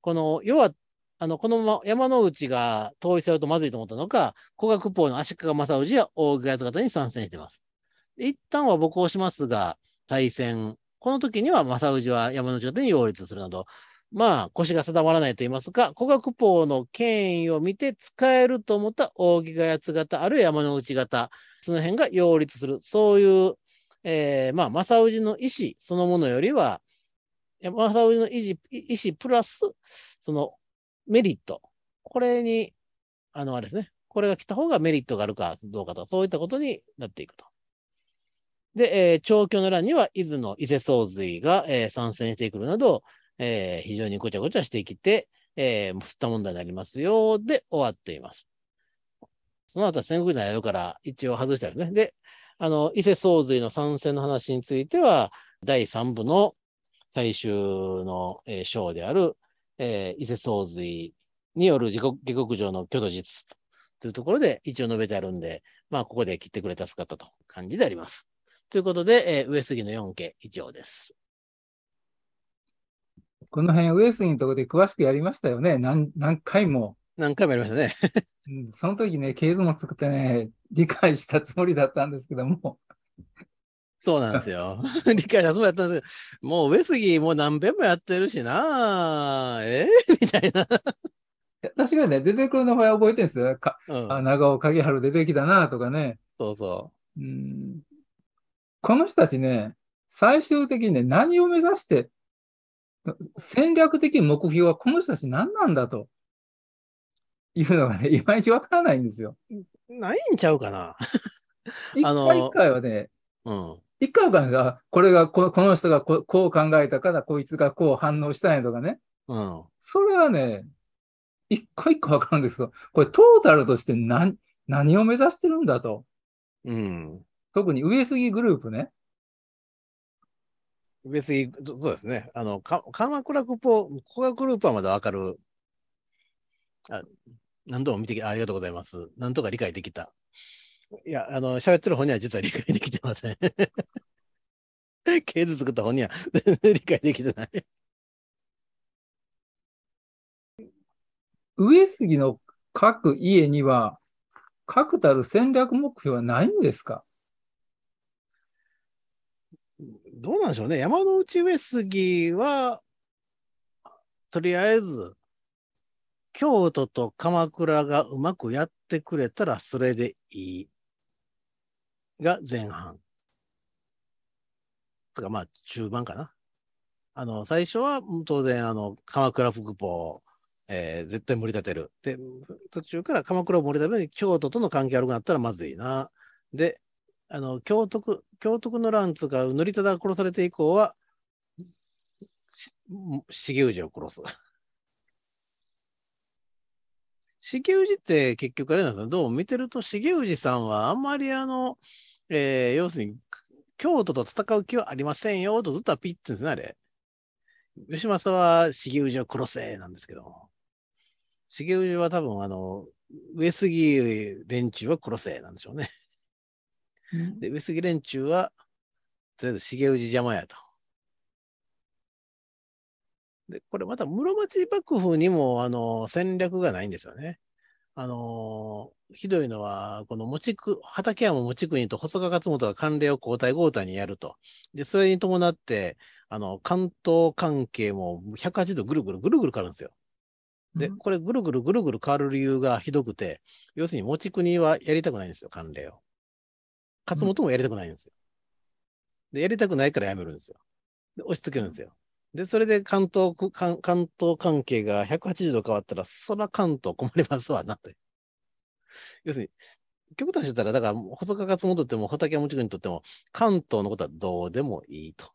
この、要は、あの、このまま山之内が統一されるとまずいと思ったのか、古学法の足利正氏や大奥方方に参戦しています。一旦は母校しますが、対戦。この時には正氏は山之内方に擁立するなど、まあ、腰が定まらないと言いますか、古学法の権威を見て使えると思った大木がやつ型、あるいは山之内型、その辺が擁立する。そういう、えー、まあ、正氏の意思そのものよりは、山田沙織の維持、意思プラス、そのメリット。これに、あの、あれですね。これが来た方がメリットがあるかどうかと、そういったことになっていくと。で、えー、長距の欄には、伊豆の伊勢総水が、えー、参戦してくるなど、えー、非常にごちゃごちゃしてきて、えー、吸った問題になりますよ、で終わっています。その後は戦国内やるから、一応外したんですね。で、あの、伊勢総水の参戦の話については、第3部の最終の、えー、章である、えー、伊勢総髄による下克上の虚動実というところで一応述べてあるんで、まあ、ここで切ってくれ助かったと感じであります。ということで、えー、上杉の4家以上です。この辺、上杉のところで詳しくやりましたよね。何何回も。何回もやりましたね。その時ね、経図も作ってね、理解したつもりだったんですけども、そうなんですよ。[laughs] 理解者そうやったんですけど、もう上杉もう何遍もやってるしな、えー、[laughs] みたいな。確かにね、出てくる名前覚えてるんですよ。かうん、あ長尾影春出てきたなとかね。そうそう。うんこの人たちね、最終的にね、何を目指して、戦略的目標はこの人たち何なんだというのがね、[laughs] いまいちわからないんですよ。ないんちゃうかな。一回一回はね、うん、一回かが、これがこ、この人がここう考えたから、こいつがこう反応したんやとかね。うん。それはね、一個一個分かるんですけど、これトータルとして何、何を目指してるんだと。うん。特に上杉グループね。上杉、そうですね。あの、か鎌倉コポ、古賀グループはまだわかる。あ何度も見てきありがとうございます。何とか理解できた。いや、あの、喋ってる方には実は理解できてません。[laughs] ケーズ作った方には全 [laughs] 然理解できてない。上杉の各家には、確たる戦略目標はないんですかどうなんでしょうね。山の内上杉は、とりあえず、京都と鎌倉がうまくやってくれたらそれでいい。が前半。とか、まあ、中盤かな。あの、最初は当然、あの、鎌倉福報、えー、絶対盛り立てる。で、途中から鎌倉を盛り立てるに、京都との関係悪くなったらまずいな。で、あの、京徳、京徳の乱つが、塗りただ殺されて以降は、重氏を殺す。重氏って結局あれなんですよ。どうも見てると、重氏さんはあんまりあの、えー、要するに、京都と戦う気はありませんよとずっとアピってんですね、あれ。吉政は重氏を殺せなんですけども。重氏は多分、あの、上杉連中は殺せなんでしょうね。で、上杉連中は、とりあえず重氏邪魔やと。で、これまた室町幕府にも、あの、戦略がないんですよね。あのー、ひどいのは、この持ちく、畠山持国と細川勝元が官を交代交代にやると。で、それに伴って、あの、関東関係も180度ぐるぐるぐるぐる変わるんですよ。で、これぐるぐるぐるぐる変わる理由がひどくて、要するに持ち国はやりたくないんですよ、官を。勝本もやりたくないんですよ。で、やりたくないからやめるんですよ。で、押し付けるんですよ。で、それで関東関、東関係が180度変わったら、そら関東困りますわな、と。[laughs] 要するに、極端してたら、だから、細川勝元とっても、畑山地にとっても、関東のことはどうでもいいと。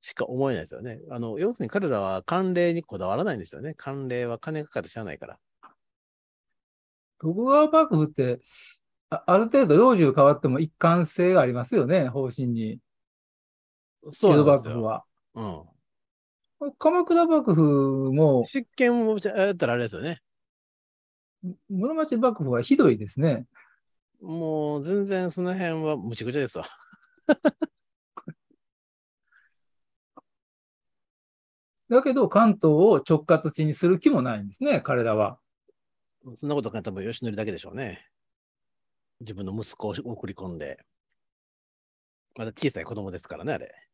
しか思えないですよね。あの、要するに彼らは慣例にこだわらないんですよね。慣例は金かかって知らないから。徳川幕府ってあ、ある程度、領主変わっても一貫性がありますよね、方針に。そうなんですよ。はうん。鎌倉幕府も。執権をやったらあれですよね。室町幕府はひどいですね。もう全然その辺はむちゃくちゃですわ。[laughs] だけど関東を直轄地にする気もないんですね、彼らは。そんなこと考えたら吉典だけでしょうね。自分の息子を送り込んで。まだ小さい子供ですからね、あれ。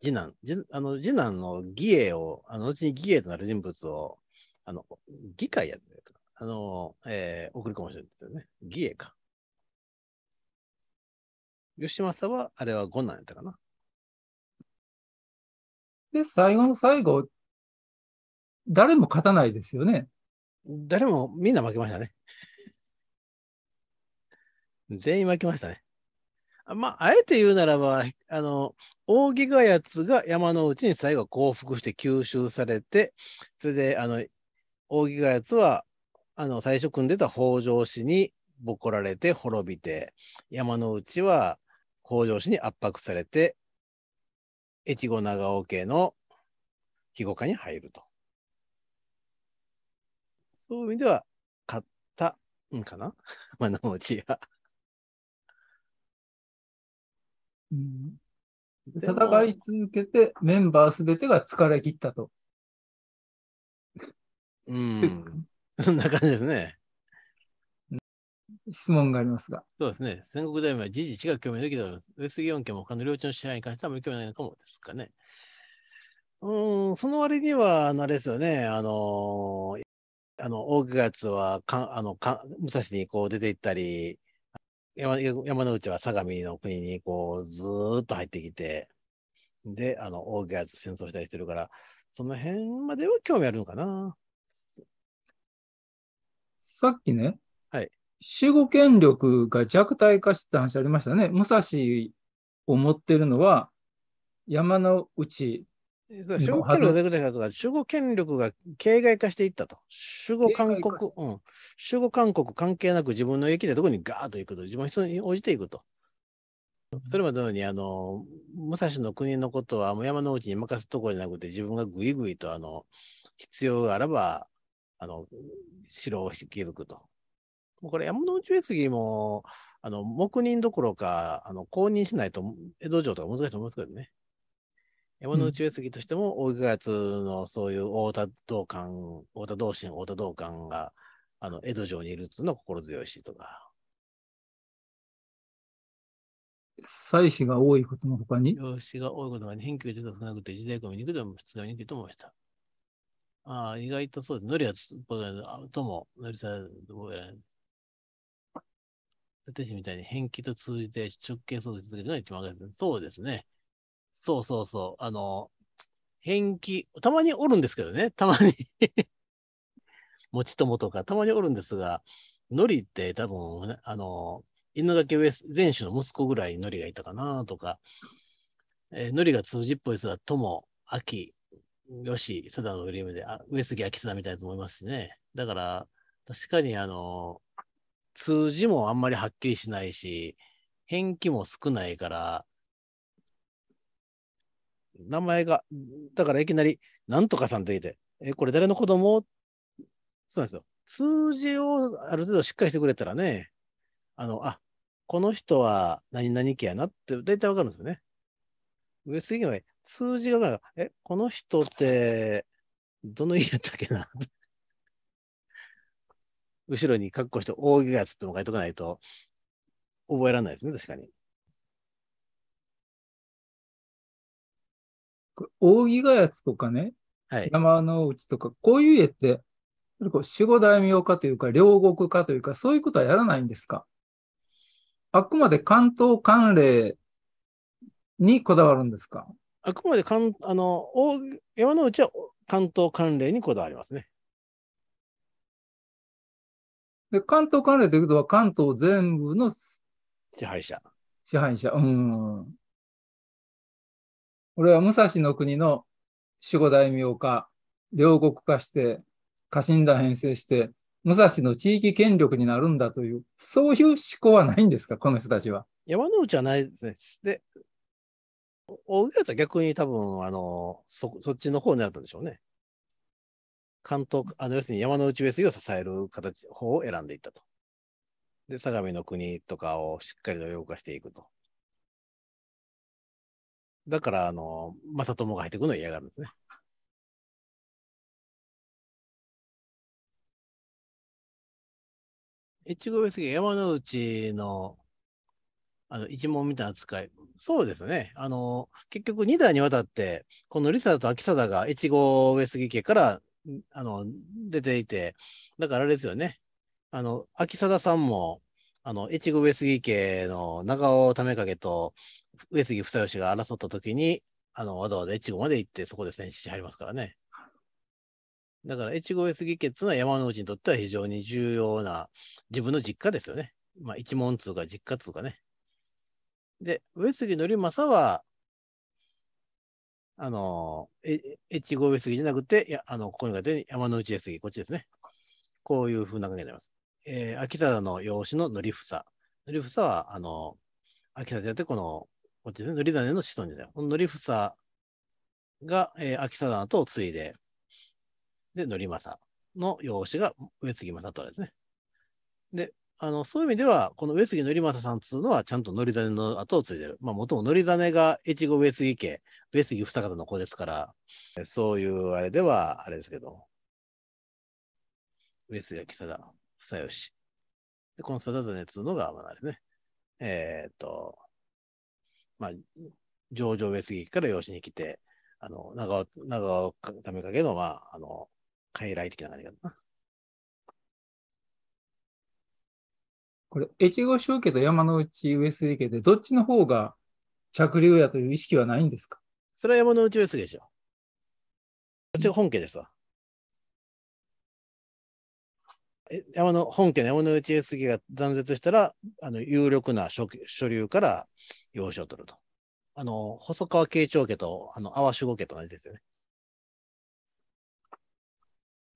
次男、あの次男の義英を、あの後に義英となる人物を、あの、議会やってあの、えー、送り込むしれないよね。義英か。吉政は、あれは五男やったかな。で、最後の最後、誰も勝たないですよね。誰も、みんな負けましたね。全員負けましたね。まあ、あえて言うならば、あの、扇ヶ谷が山の内に最後降伏して吸収されて、それで、あの、扇ヶ谷は、あの、最初組んでた北条氏にボコられて滅びて、山の内は北条氏に圧迫されて、越後長尾家の肥後家に入ると。そういう意味では、勝ったんかなまあ、[laughs] の内ちが。戦い続けてメンバーすべてが疲れ切ったと。うん。そんな感じですね。質問がありますが。そうですね。戦国大名は時事違が興味のきであります。上杉四家も他の領地の支配に関してはもう興味ないのかもですかね。うん、その割には、ああれですよね。あのー、あの、大月はかあのか武蔵にこう出て行ったり、山山の内は相模の国にこうずっと入ってきて、で、あの、大家と戦争したりしてるから、その辺までは興味あるのかな。さっきね、はい、守護権力が弱体化した話ありましたね。武蔵を持ってるのは山の内守護権力が守護権力が形骸化していったと。守護勧告。うん、守護勧告関係なく自分の駅でどこにガーッと行くと、自分の人に応じていくと。それまでのように、あの、武蔵の国のことは、もう山の内に任すところじゃなくて、自分がぐいぐいと、あの、必要があらば、あの、城を引きと。これ、山の内上杉も、あの、黙認どころか、あの、公認しないと、江戸城とか難しいと思うんですけどね。山の内上杉としても、大井月のそういう太田道館、太田道心、太田道館が、あの、江戸城にいるっつうのは心強いしとか。妻子が多いことのほかに養子が多いことが返球で少なくて、時代込みにくでも必要にくいと思いました。ああ、意外とそうです。ノリはつ、とも、ノリさん、どうやら、私みたいに変気と通じて直径相互続けるのが一番分かりそうですね。そうそうそう。あの、変気、たまにおるんですけどね、たまに持友とかたまにおるんですが、ノリって多分、ん、あの、犬垣上前種の息子ぐらいノリがいたかなとか、えー、ノリが通じっぽい人は友、秋、し、サダのリームで、あ上杉秋ダみたいな思もいますしね。だから、確かにあの、通じもあんまりはっきりしないし、返気も少ないから、名前が、だからいきなり、なんとかさんって言って、え、これ誰の子供っそうなんですよ。数字をある程度しっかりしてくれたらね、あの、あ、この人は何々家やなって大体わかるんですよね。上杉家は数字がから、え、この人って、どの家やったっけな [laughs] 後ろに格好して大木がつっても書いとかないと、覚えられないですね、確かに。扇ヶ谷とかね、はい、山の内とか、こういう家って、こう死後大名化というか、両国化というか、そういうことはやらないんですかあくまで関東関連にこだわるんですかあくまでんあの山の内は関東関連にこだわりますね。で関東関連ということは関東全部の支配者。支配者。うん。俺は武蔵の国の守護大名化、両国化して、家臣団編成して、武蔵の地域権力になるんだという、そういう思考はないんですか、この人たちは。山之内はないですね。で、大木は逆に多分、あの、そ、そっちの方に狙ったんでしょうね。関東、あの、要するに山之内上杉を支える形、方を選んでいったと。で、相模の国とかをしっかりと評価していくと。だから、あの、正友が入ってくるのを嫌がるんですね。越後上杉山之内の、あの、一問みたいな扱い。そうですね。あの、結局2代にわたって、このリサと秋貞が越後上杉家から、あの、出ていて、だからあれですよね。あの、秋貞さんも、あの、越後上杉家の長尾為影と上杉房義が争った時に、あの、わざわざ越後まで行って、そこで戦死しはりますからね。だから、越後越い月のは山の内にとっては非常に重要な自分の実家ですよね。まあ、一門通か実家通かね。で、上杉則政は、あの、え越後上杉じゃなくて、いやあのここに書いてある山の内上杉、こっちですね。こういうふうな感じになります。えー、秋田の養子の則房。則房は、あの、秋田じゃなくて、この、こっちですね、則真の子孫じゃない。この則房が、えー、秋田後を継いで、で、則政の養子が上杉正虎ですね。で、あの、そういう意味では、この上杉則政さんっつうのは、ちゃんと則真の後を継いでる。まあ、もとも則真が越後上杉家、上杉二方の子ですから、そういうあれでは、あれですけど、上杉は木貞、房義。で、この貞種っつうのが、まあ、あれですね。えー、っと、まあ、上々上杉から養子に来て、あの、長長尾為景の、まあ、あの、傀儡的な感じかな。これ、越後宗家と山の内上杉家で、どっちの方が着流やという意識はないんですかそれは山の内上杉でしょ。こっちが本家ですわ。山の本家の山の内上杉が断絶したら、あの有力な所所流から養子を取ると。あの細川慶長家とあの淡守護家と同じですよね。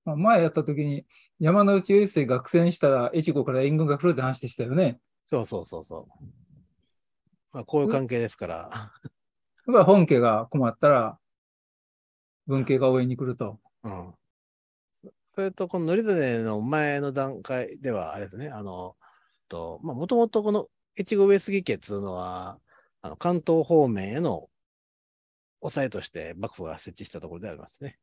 まあ、前やった時に、山内衛生が苦戦したら、越後から援軍が来るって話でしたよね。そうそうそうそう。まあ、こういう関係ですから。[laughs] まあ本家が困ったら、文系が応援に来ると。うん。それと、この則常の前の段階では、あれですね、あの、と、まあ、もともとこの越後上杉家っていうのは、あの関東方面への抑えとして幕府が設置したところでありますね。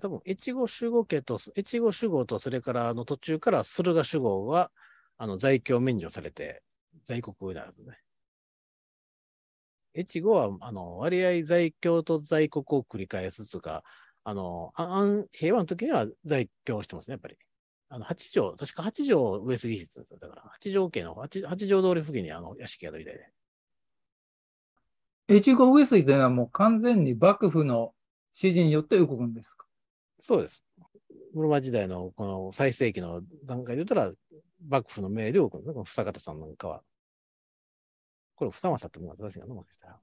多分、越後守護家と、越後守護と、それからあの途中から駿河守護は、あの、在京免除されて、在国なんですね。越後は、あの、割合在京と在国を繰り返すつか、あの、安平和の時には在京してますね、やっぱり。あの、八条、確か八条上杉室ですよ。だから、八条家の、八八条通り付近にあの屋敷があるみたいで。越後上杉というのはもう完全に幕府の指示によって動くんですかそうです。室町時代のこの最盛期の段階で言ったら、幕府の命令で動くんですね、この房方さんなんかは。これ、房正ってものが正しいかな、もしかしたら。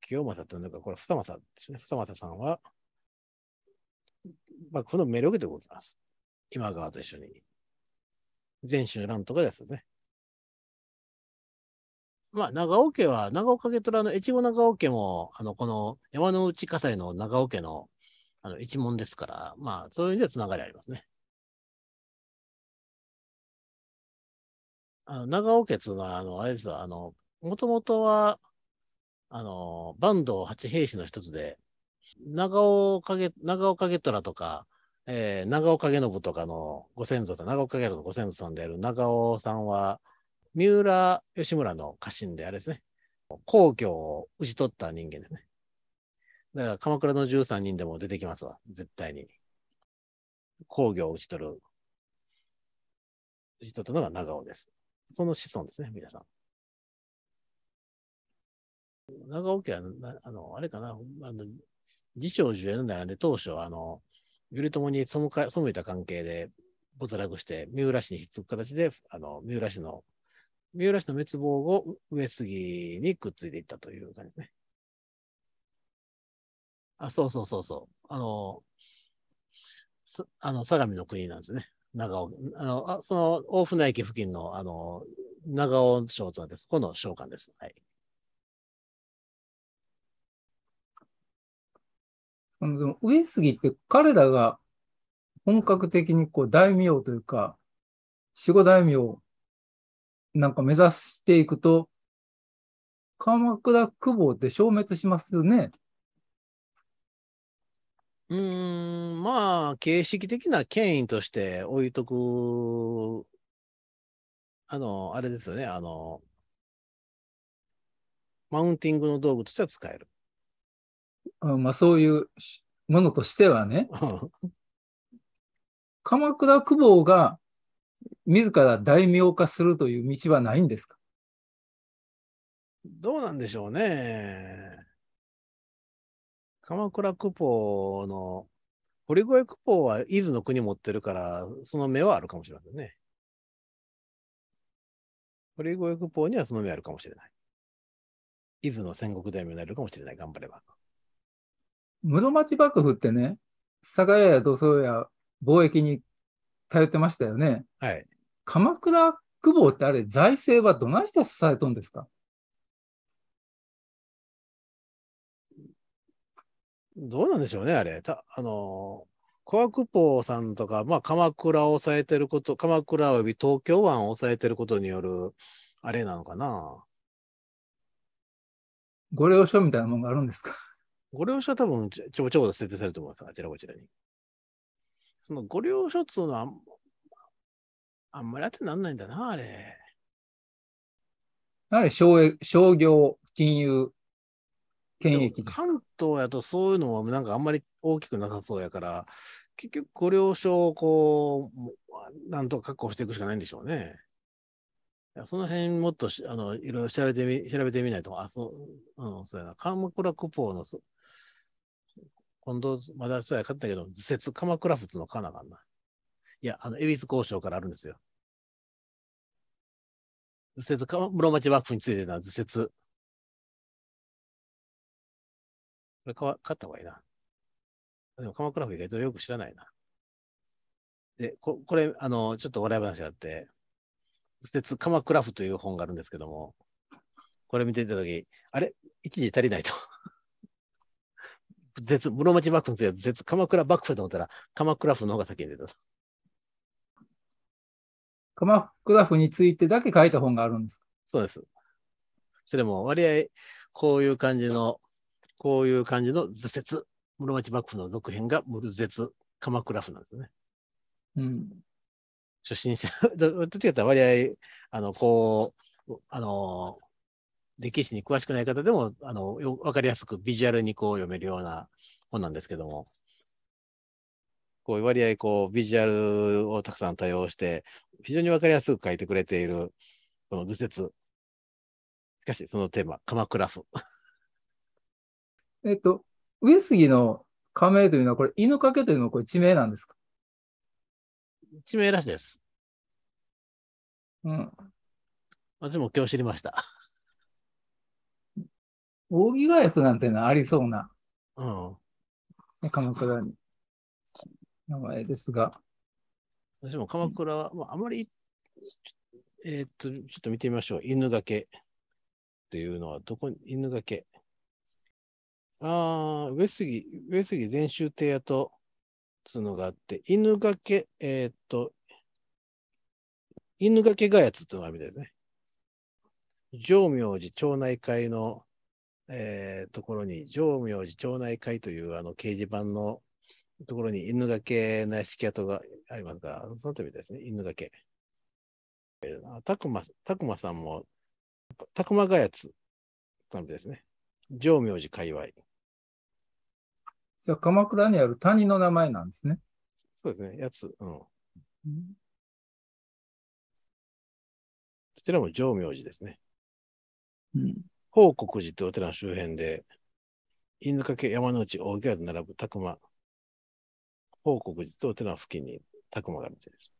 清正っていうか、これ、房正ですね。房正さんは、幕府の命令を受けて動きます。今川と一緒に。全州乱とかですよね。まあ、長尾家は、長岡家虎の越後長尾家も、あの、この山の内火災の長尾家のあの一門ですから、まあ、そういう意味ではつながりありますね。あの長尾家っていうのは、あの、あれですよ、あの、もともとは、あの、坂東八平氏の一つで、長尾影、長尾影虎とか、えー、長尾影信とかのご先祖さん、長尾影のご先祖さんである長尾さんは、三浦義村の家臣であれですね、皇居を討ち取った人間ですね。だから鎌倉の13人でも出てきますわ、絶対に。皇居を討ち取る、討ち取ったのが長尾です。その子孫ですね、皆さん。長尾家は、あの、あれかな、あの、自称樹の並んで当初、あの、頼朝に背か背いた関係で没落して、三浦氏にひっつく形で、あの、三浦氏の三浦市の滅亡後、上杉にくっついていったという感じですね。あ、そうそうそうそう。あの、あの相模の国なんですね。長尾。あの、あその大船駅付近の、あの、長尾商館です。この商官です。はい。あのでも上杉って彼らが本格的にこう大名というか、守護大名なんか目指していくと、鎌倉久保って消滅しますね。うん、まあ、形式的な権威として置いとく、あの、あれですよね、あの、マウンティングの道具としては使える。あまあ、そういうものとしてはね。鎌倉久保が自ら大名化するという道はないんですかどうなんでしょうね。鎌倉久保の、堀越久保は伊豆の国持ってるから、その目はあるかもしれませんね。堀越久保にはその目あるかもしれない。伊豆の戦国大名になるかもしれない、頑張れば。室町幕府ってね、酒屋や土葬や貿易に通ってましたよね。はい。鎌倉公方ってあれ、財政はどないして支えとんですかどうなんでしょうね、あれ。たあの小悪坊さんとか、まあ、鎌倉を抑えてること、鎌倉及び東京湾を抑えてることによる、あれなのかな。ご了承みたいなもんがあるんですかご了承多分ちょこちょこ捨ててされると思います、あちらこちらに。そのご了承っつうのは、あんまり当てになんないんだな、あれ。あれ、商商業、金融、権益関東やとそういうのはなんかあんまり大きくなさそうやから、結局ご了承をこう、なんとか確保していくしかないんでしょうね。その辺もっとあのいろいろ調べてみ調べてみないと、あ、そう、うん、そうやな。鎌倉古法の今度、まださえ買ったけど、図説鎌倉仏のかなあかんな。いや、あの、恵比寿交渉からあるんですよ。図説、室町幕府についての図説。これかわ、買った方がいいな。でも、鎌倉府意外とよく知らないな。で、ここれ、あの、ちょっと笑い話があって、図説鎌倉府という本があるんですけども、これ見ていたとき、あれ一時足りないと。絶、室町幕府の次は絶、鎌倉幕府と思ったら、鎌倉府の方が先に出た。鎌倉府についてだけ書いた本があるんですかそうです。それも割合、こういう感じの、こういう感じの図説、室町幕府の続編が無絶、鎌倉府なんですね。うん。初心者、どっちかって割合、あの、こう、あの、歴史に詳しくない方でも、あの、わかりやすくビジュアルにこう読めるような本なんですけども、こう、割合こう、ビジュアルをたくさん多用して、非常にわかりやすく書いてくれている、この図説。しかし、そのテーマ、鎌倉府。[laughs] えっと、上杉の仮名というのは、これ、犬掛というのは、これ、地名なんですか地名らしいです。うん。私も今日知りました。扇ヶ谷なんてのありそうな、うん、鎌倉に、名前ですが。私も鎌倉は、まあ、あまり、えー、っと、ちょっと見てみましょう。犬掛けっていうのは、どこに、犬掛け。ああ、上杉、上杉禅宗亭屋と、つうのがあって、犬掛け、えー、っと、犬掛けがやつっていうのがあるみたいですね。浄明寺町内会のえー、ところに、常明寺町内会というあの掲示板のところに犬だけの屋敷跡がありますから、そのためですね、犬だけ。たくま、たくまさんも、たくまがやつ、ためですね。上明寺界隈。じゃあ、鎌倉にある谷の名前なんですね。そうですね、やつ。うん。こ、ちらも常明寺ですね。うん。宝国寺というお寺の周辺で、犬掛山の内大屋と並ぶ拓磨、宝国寺とお寺の付近に拓磨があるみたいです。